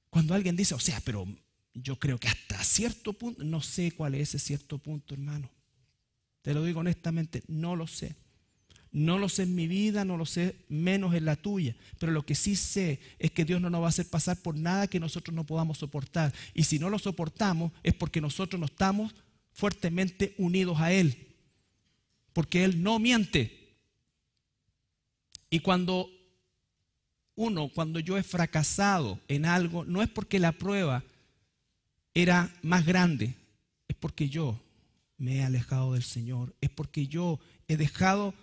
Speaker 1: Cuando alguien dice, o sea, pero yo creo que hasta cierto punto, no sé cuál es ese cierto punto, hermano. Te lo digo honestamente, no lo sé. No lo sé en mi vida, no lo sé menos en la tuya. Pero lo que sí sé es que Dios no nos va a hacer pasar por nada que nosotros no podamos soportar. Y si no lo soportamos es porque nosotros no estamos fuertemente unidos a Él. Porque Él no miente. Y cuando uno, cuando yo he fracasado en algo, no es porque la prueba era más grande, es porque yo me he alejado del Señor, es porque yo he dejado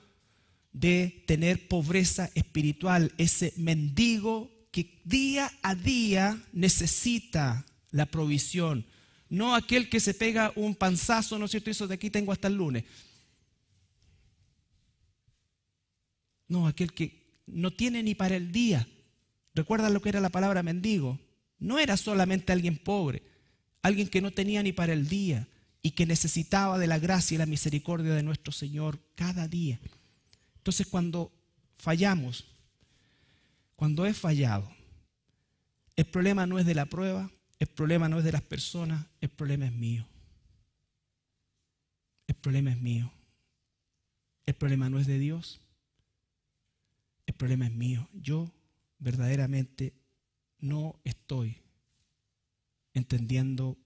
Speaker 1: de tener pobreza espiritual, ese mendigo que día a día necesita la provisión, no aquel que se pega un panzazo, ¿no es cierto? eso de aquí tengo hasta el lunes. No, aquel que no tiene ni para el día. Recuerda lo que era la palabra mendigo. No era solamente alguien pobre, alguien que no tenía ni para el día y que necesitaba de la gracia y la misericordia de nuestro Señor cada día. Entonces cuando fallamos, cuando he fallado, el problema no es de la prueba, el problema no es de las personas, el problema es mío. El problema es mío. El problema no es de Dios, el problema es mío. Yo verdaderamente no estoy entendiendo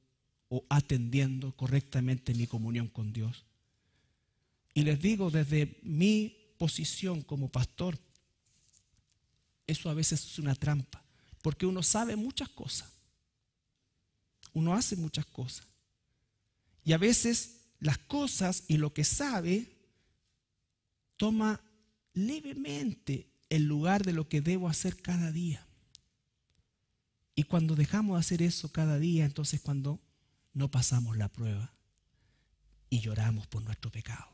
Speaker 1: o atendiendo correctamente mi comunión con Dios. Y les digo, desde mi posición como pastor, eso a veces es una trampa, porque uno sabe muchas cosas, uno hace muchas cosas, y a veces las cosas y lo que sabe toma levemente el lugar de lo que debo hacer cada día. Y cuando dejamos de hacer eso cada día, entonces cuando no pasamos la prueba y lloramos por nuestro pecado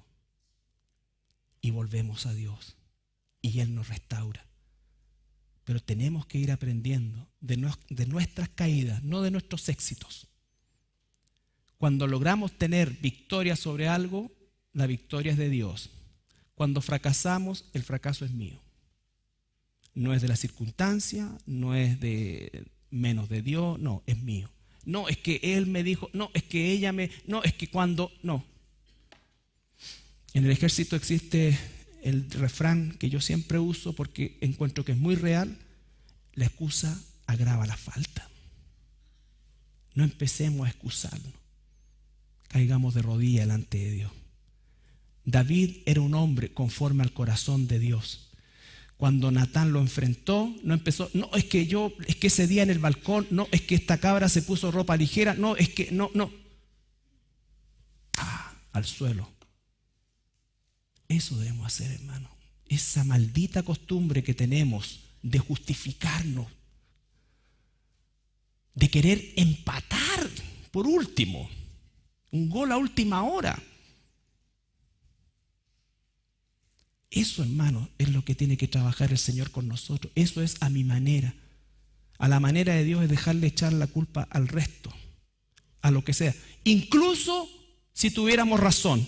Speaker 1: y volvemos a Dios y Él nos restaura. Pero tenemos que ir aprendiendo de, de nuestras caídas, no de nuestros éxitos. Cuando logramos tener victoria sobre algo, la victoria es de Dios. Cuando fracasamos, el fracaso es mío. No es de la circunstancia, no es de menos de Dios, no, es mío. No, es que él me dijo, no, es que ella me, no, es que cuando, no. En el ejército existe el refrán que yo siempre uso porque encuentro que es muy real, la excusa agrava la falta. No empecemos a excusarnos. Caigamos de rodillas delante de Dios. David era un hombre conforme al corazón de Dios. Cuando Natán lo enfrentó, no empezó, no, es que yo, es que ese día en el balcón, no, es que esta cabra se puso ropa ligera, no, es que, no, no. Ah, al suelo. Eso debemos hacer, hermano. Esa maldita costumbre que tenemos de justificarnos, de querer empatar, por último, un gol a última hora. Eso, hermano, es lo que tiene que trabajar el Señor con nosotros. Eso es a mi manera. A la manera de Dios es dejarle echar la culpa al resto, a lo que sea. Incluso si tuviéramos razón.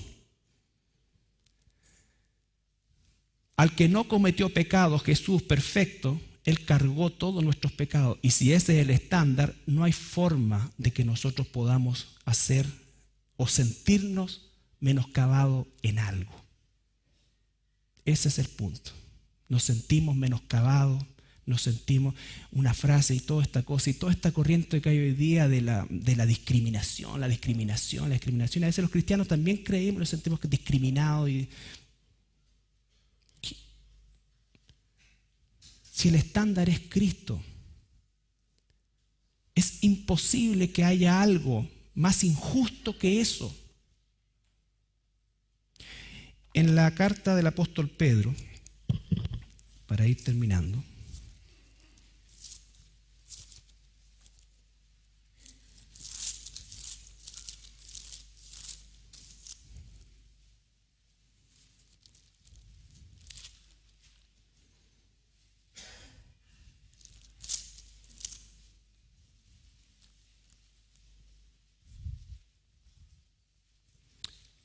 Speaker 1: Al que no cometió pecados, Jesús perfecto, Él cargó todos nuestros pecados. Y si ese es el estándar, no hay forma de que nosotros podamos hacer o sentirnos menoscabados en algo. Ese es el punto. Nos sentimos menoscabados, nos sentimos una frase y toda esta cosa y toda esta corriente que hay hoy día de la, discriminación, la discriminación, la discriminación. A veces los cristianos también creemos, nos sentimos discriminados y... Si el estándar es Cristo, es imposible que haya algo más injusto que eso. En la carta del apóstol Pedro, para ir terminando,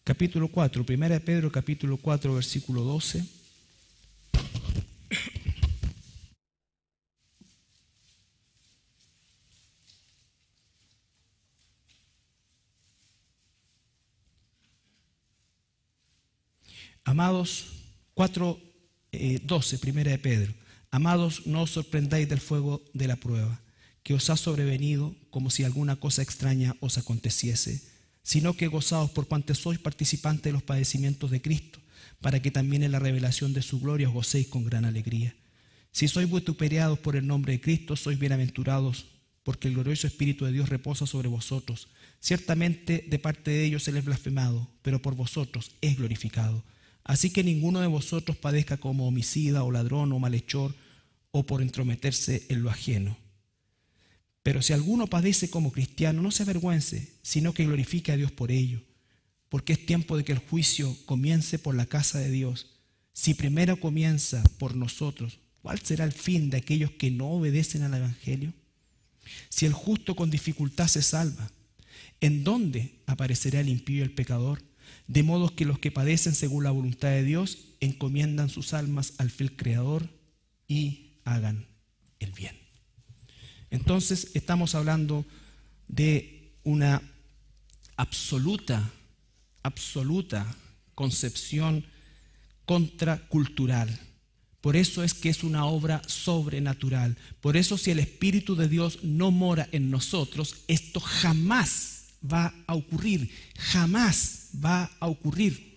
Speaker 1: capítulo 4, primera de Pedro capítulo 4, versículo 12. Amados, 4, 12, eh, primera de Pedro. Amados, no os sorprendáis del fuego de la prueba que os ha sobrevenido como si alguna cosa extraña os aconteciese sino que gozados por cuanto sois participantes de los padecimientos de Cristo, para que también en la revelación de su gloria os gocéis con gran alegría. Si sois vituperados por el nombre de Cristo, sois bienaventurados, porque el glorioso Espíritu de Dios reposa sobre vosotros. Ciertamente de parte de ellos él es blasfemado, pero por vosotros es glorificado. Así que ninguno de vosotros padezca como homicida o ladrón o malhechor o por entrometerse en lo ajeno. Pero si alguno padece como cristiano, no se avergüence, sino que glorifique a Dios por ello, porque es tiempo de que el juicio comience por la casa de Dios. Si primero comienza por nosotros, ¿cuál será el fin de aquellos que no obedecen al Evangelio? Si el justo con dificultad se salva, ¿en dónde aparecerá el impío y el pecador? De modo que los que padecen según la voluntad de Dios encomiendan sus almas al fiel Creador y hagan el bien. Entonces estamos hablando de una absoluta, absoluta concepción contracultural. Por eso es que es una obra sobrenatural. Por eso si el Espíritu de Dios no mora en nosotros, esto jamás va a ocurrir, jamás va a ocurrir.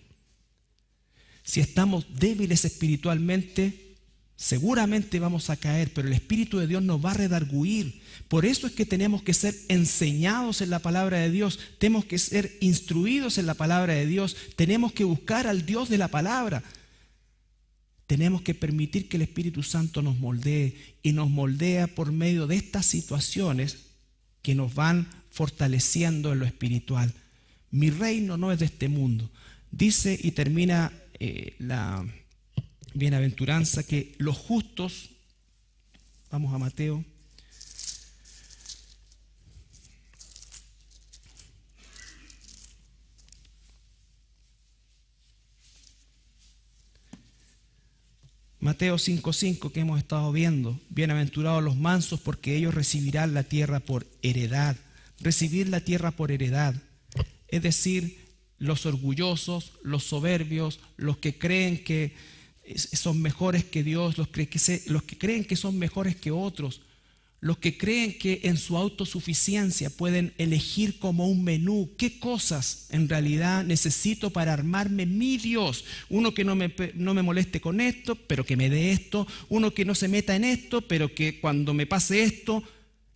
Speaker 1: Si estamos débiles espiritualmente, Seguramente vamos a caer, pero el Espíritu de Dios nos va a redarguir. Por eso es que tenemos que ser enseñados en la palabra de Dios, tenemos que ser instruidos en la palabra de Dios, tenemos que buscar al Dios de la palabra. Tenemos que permitir que el Espíritu Santo nos moldee y nos moldea por medio de estas situaciones que nos van fortaleciendo en lo espiritual. Mi reino no es de este mundo. Dice y termina eh, la, bienaventuranza que los justos, vamos a Mateo, Mateo 5:5 que hemos estado viendo, bienaventurados los mansos porque ellos recibirán la tierra por heredad. Recibir la tierra por heredad, es decir, los orgullosos, los soberbios, los que creen que son mejores que Dios, los que, creen que son mejores que otros, los que creen que en su autosuficiencia pueden elegir como un menú qué cosas en realidad necesito para armarme mi Dios. Uno que no me, no me moleste con esto, pero que me dé esto. Uno que no se meta en esto, pero que cuando me pase esto.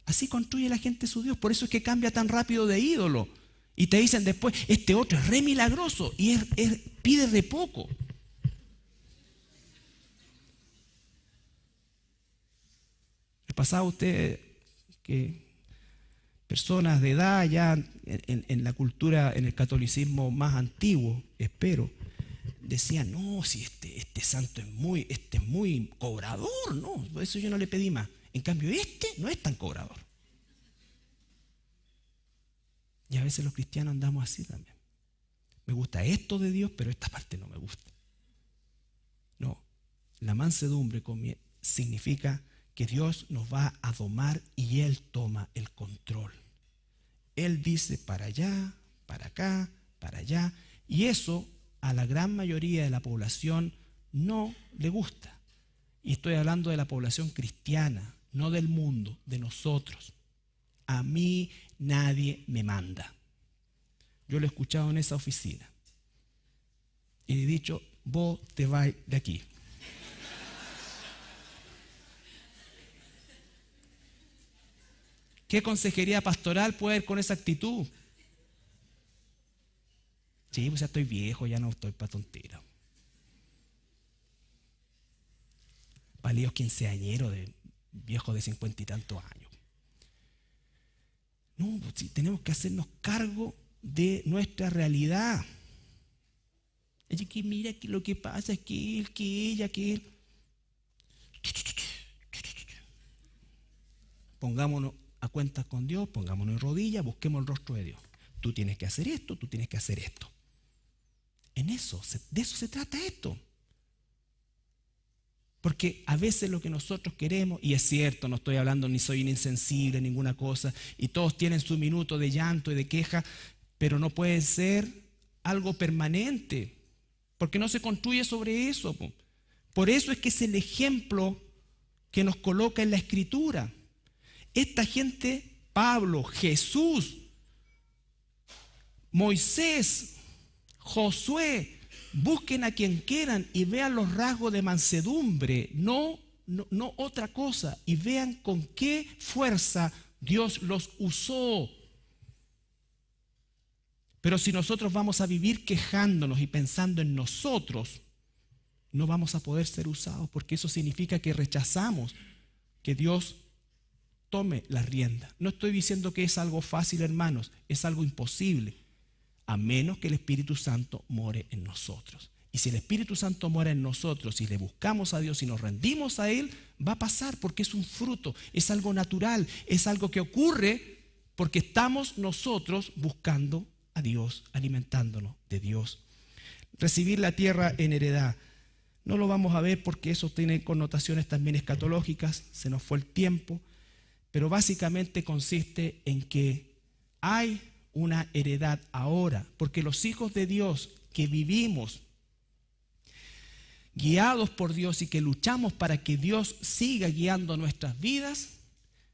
Speaker 1: Así construye la gente su Dios. Por eso es que cambia tan rápido de ídolo. Y te dicen después, este otro es re milagroso y pide de poco. Pasaba usted que personas de edad ya en, la cultura, en el catolicismo más antiguo, espero, decían, no, si este, este santo es muy, este es muy cobrador, no, eso yo no le pedí más. En cambio, este no es tan cobrador. Y a veces los cristianos andamos así también. Me gusta esto de Dios, pero esta parte no me gusta. No, la mansedumbre significa que Dios nos va a domar y Él toma el control. Él dice para allá, para acá, para allá, y eso a la gran mayoría de la población no le gusta. Y estoy hablando de la población cristiana, no del mundo, de nosotros. A mí nadie me manda. Yo lo he escuchado en esa oficina. Y he dicho, vos te vas de aquí. ¿Qué consejería pastoral puede haber con esa actitud? Sí, pues ya estoy viejo, ya no estoy para tontero. Valíos quinceañero de viejo de cincuenta y tantos años. No, pues tenemos que hacernos cargo de nuestra realidad. que mira que lo que pasa es que él, que ella, que él. Pongámonos a cuenta con Dios, pongámonos en rodillas, busquemos el rostro de Dios. Tú tienes que hacer esto, tú tienes que hacer esto. En eso, de eso se trata esto. Porque a veces lo que nosotros queremos, y es cierto, no estoy hablando ni soy insensible, ninguna cosa, y todos tienen su minuto de llanto y de queja, pero no puede ser algo permanente, porque no se construye sobre eso. Por eso es que es el ejemplo que nos coloca en la escritura. Esta gente, Pablo, Jesús, Moisés, Josué, busquen a quien quieran y vean los rasgos de mansedumbre, no, no, otra cosa, y vean con qué fuerza Dios los usó. Pero si nosotros vamos a vivir quejándonos y pensando en nosotros, no vamos a poder ser usados, porque eso significa que rechazamos que Dios tome la rienda. No estoy diciendo que es algo fácil, hermanos, es algo imposible, a menos que el Espíritu Santo more en nosotros. Y si el Espíritu Santo mora en nosotros, Y le buscamos a Dios y nos rendimos a Él, va a pasar porque es un fruto, es algo natural, es algo que ocurre porque estamos nosotros buscando a Dios, alimentándonos de Dios. Recibir la tierra en heredad. No lo vamos a ver porque eso tiene connotaciones también escatológicas, se nos fue el tiempo, pero básicamente consiste en que hay una heredad ahora, porque los hijos de Dios que vivimos guiados por Dios y que luchamos para que Dios siga guiando nuestras vidas,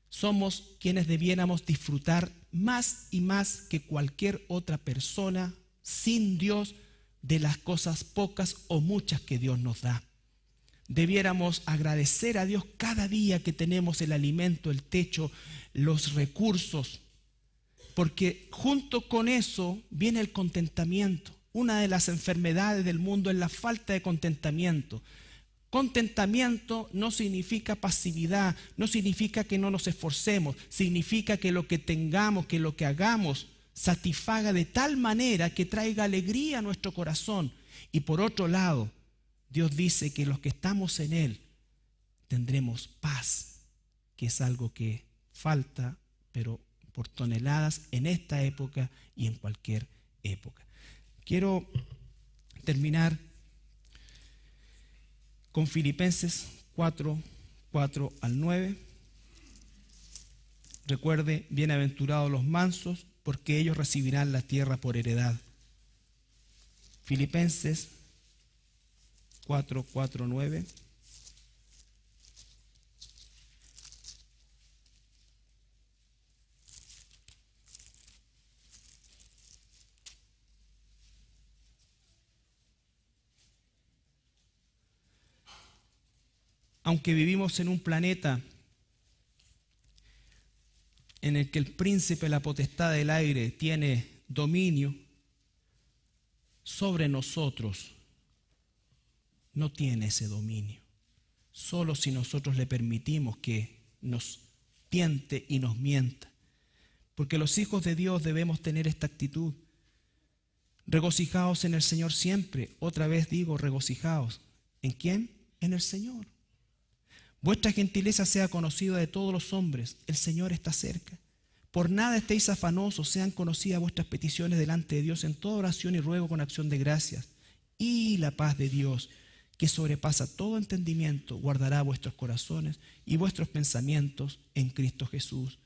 Speaker 1: somos quienes debiéramos disfrutar más y más que cualquier otra persona sin Dios de las cosas pocas o muchas que Dios nos da debiéramos agradecer a Dios cada día que tenemos el alimento, el techo, los recursos, porque junto con eso viene el contentamiento. Una de las enfermedades del mundo es la falta de contentamiento. Contentamiento no significa pasividad, no significa que no nos esforcemos, significa que lo que tengamos, que lo que hagamos, satisfaga de tal manera que traiga alegría a nuestro corazón. Y por otro lado, Dios dice que los que estamos en Él tendremos paz, que es algo que falta, pero por toneladas en esta época y en cualquier época. Quiero terminar con Filipenses 4, 4 al 9. Recuerde, bienaventurados los mansos, porque ellos recibirán la tierra por heredad. Filipenses 449. Aunque vivimos en un planeta en el que el príncipe, la potestad del aire, tiene dominio sobre nosotros, no tiene ese dominio. Solo si nosotros le permitimos que nos tiente y nos mienta. Porque los hijos de Dios debemos tener esta actitud. Regocijaos en el Señor siempre. Otra vez digo, regocijaos. ¿En quién? En el Señor. Vuestra gentileza sea conocida de todos los hombres. El Señor está cerca. Por nada estéis afanosos, sean conocidas vuestras peticiones delante de Dios en toda oración y ruego con acción de gracias. Y la paz de Dios que sobrepasa todo entendimiento, guardará vuestros corazones y vuestros pensamientos en Cristo Jesús.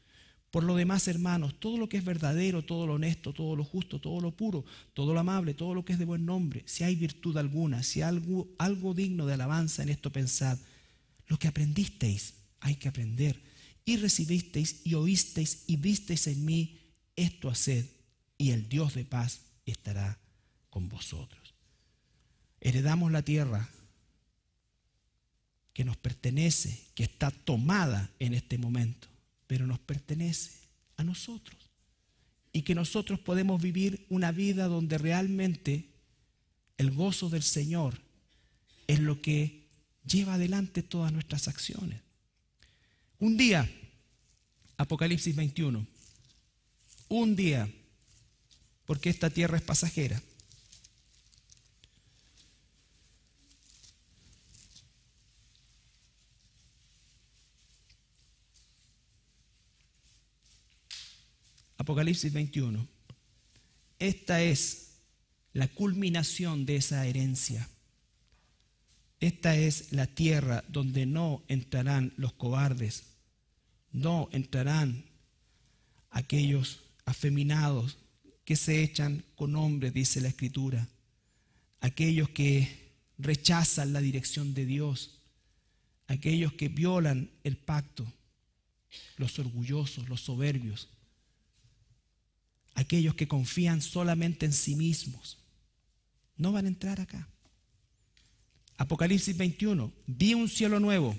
Speaker 1: Por lo demás, hermanos, todo lo que es verdadero, todo lo honesto, todo lo justo, todo lo puro, todo lo amable, todo lo que es de buen nombre, si hay virtud alguna, si hay algo, digno de alabanza en esto pensad, lo que aprendisteis, hay que aprender, y recibisteis y oísteis y visteis en mí, esto haced, y el Dios de paz estará con vosotros heredamos la tierra que nos pertenece, que está tomada en este momento, pero nos pertenece a nosotros. Y que nosotros podemos vivir una vida donde realmente el gozo del Señor es lo que lleva adelante todas nuestras acciones. Un día, Apocalipsis 21, un día, porque esta tierra es pasajera. Apocalipsis 21. Esta es la culminación de esa herencia. Esta es la tierra donde no entrarán los cobardes, no entrarán aquellos afeminados que se echan con hombres, dice la escritura, aquellos que rechazan la dirección de Dios, aquellos que violan el pacto, los orgullosos, los soberbios aquellos que confían solamente en sí mismos no van a entrar acá. Apocalipsis 21, vi un cielo nuevo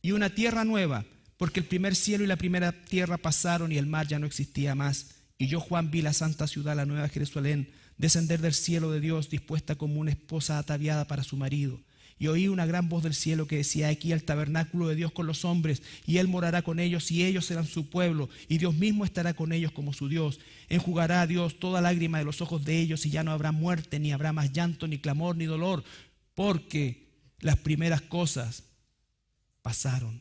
Speaker 1: y una tierra nueva, porque el primer cielo y la primera tierra pasaron y el mar ya no existía más. Y yo, Juan, vi la santa ciudad, la nueva Jerusalén, descender del cielo de Dios, dispuesta como una esposa ataviada para su marido. Y oí una gran voz del cielo que decía, aquí el tabernáculo de Dios con los hombres, y Él morará con ellos, y ellos serán su pueblo, y Dios mismo estará con ellos como su Dios. Enjugará a Dios toda lágrima de los ojos de ellos, y ya no habrá muerte, ni habrá más llanto, ni clamor, ni dolor, porque las primeras cosas pasaron.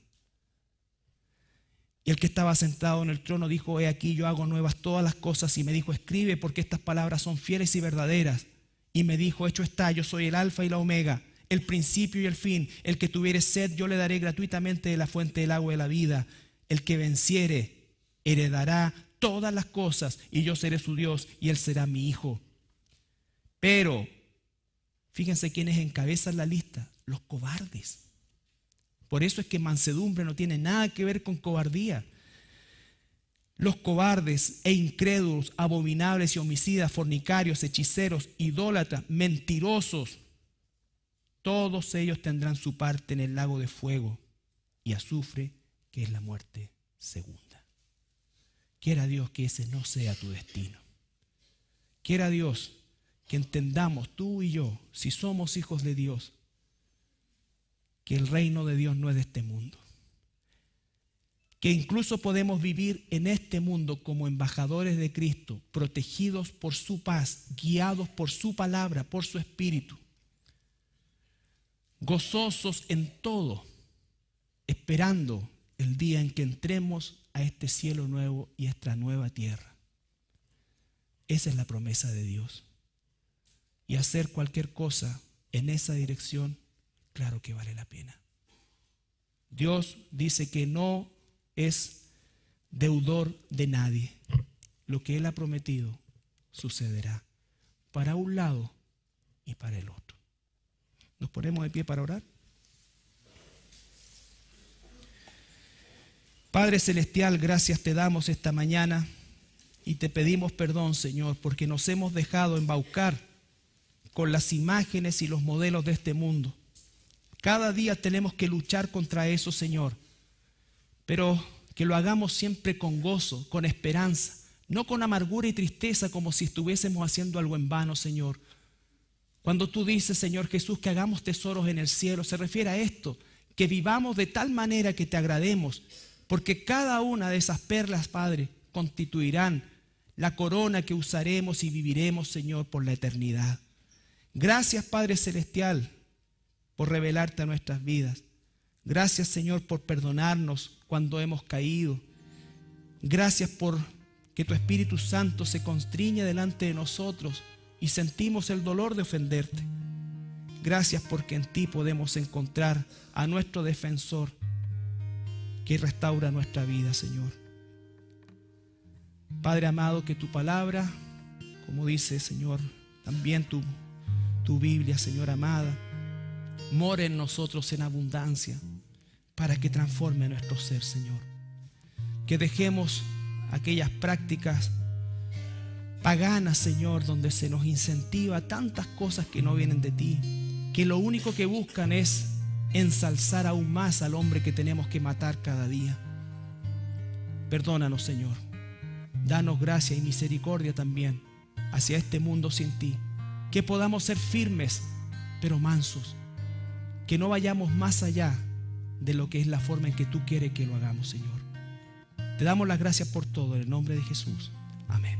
Speaker 1: Y el que estaba sentado en el trono dijo, he aquí, yo hago nuevas todas las cosas, y me dijo, escribe, porque estas palabras son fieles y verdaderas. Y me dijo, hecho está, yo soy el alfa y la omega el principio y el fin. El que tuviere sed, yo le daré gratuitamente de la fuente del agua de la vida. El que venciere, heredará todas las cosas y yo seré su Dios y él será mi hijo. Pero, fíjense quiénes encabezan la lista, los cobardes. Por eso es que mansedumbre no tiene nada que ver con cobardía. Los cobardes e incrédulos, abominables y homicidas, fornicarios, hechiceros, idólatras, mentirosos, todos ellos tendrán su parte en el lago de fuego y azufre, que es la muerte segunda. Quiera Dios que ese no sea tu destino. Quiera Dios que entendamos tú y yo, si somos hijos de Dios, que el reino de Dios no es de este mundo. Que incluso podemos vivir en este mundo como embajadores de Cristo, protegidos por su paz, guiados por su palabra, por su espíritu gozosos en todo, esperando el día en que entremos a este cielo nuevo y esta nueva tierra. Esa es la promesa de Dios. Y hacer cualquier cosa en esa dirección, claro que vale la pena. Dios dice que no es deudor de nadie. Lo que Él ha prometido sucederá para un lado y para el otro. ¿Nos ponemos de pie para orar? Padre Celestial, gracias te damos esta mañana y te pedimos perdón, Señor, porque nos hemos dejado embaucar con las imágenes y los modelos de este mundo. Cada día tenemos que luchar contra eso, Señor, pero que lo hagamos siempre con gozo, con esperanza, no con amargura y tristeza como si estuviésemos haciendo algo en vano, Señor, cuando tú dices, Señor Jesús, que hagamos tesoros en el cielo, se refiere a esto, que vivamos de tal manera que te agrademos, porque cada una de esas perlas, Padre, constituirán la corona que usaremos y viviremos, Señor, por la eternidad. Gracias, Padre Celestial, por revelarte a nuestras vidas. Gracias, Señor, por perdonarnos cuando hemos caído. Gracias por que tu Espíritu Santo se constriñe delante de nosotros y sentimos el dolor de ofenderte. Gracias porque en ti podemos encontrar a nuestro defensor que restaura nuestra vida, Señor. Padre amado, que tu palabra, como dice Señor, también tu, tu Biblia, Señor amada, more en nosotros en abundancia para que transforme nuestro ser, Señor. Que dejemos aquellas prácticas pagana, Señor, donde se nos incentiva tantas cosas que no vienen de ti, que lo único que buscan es ensalzar aún más al hombre que tenemos que matar cada día. Perdónanos, Señor. Danos gracia y misericordia también hacia este mundo sin ti. Que podamos ser firmes, pero mansos. Que no vayamos más allá de lo que es la forma en que tú quieres que lo hagamos, Señor. Te damos las gracias por todo, en el nombre de Jesús. Amén.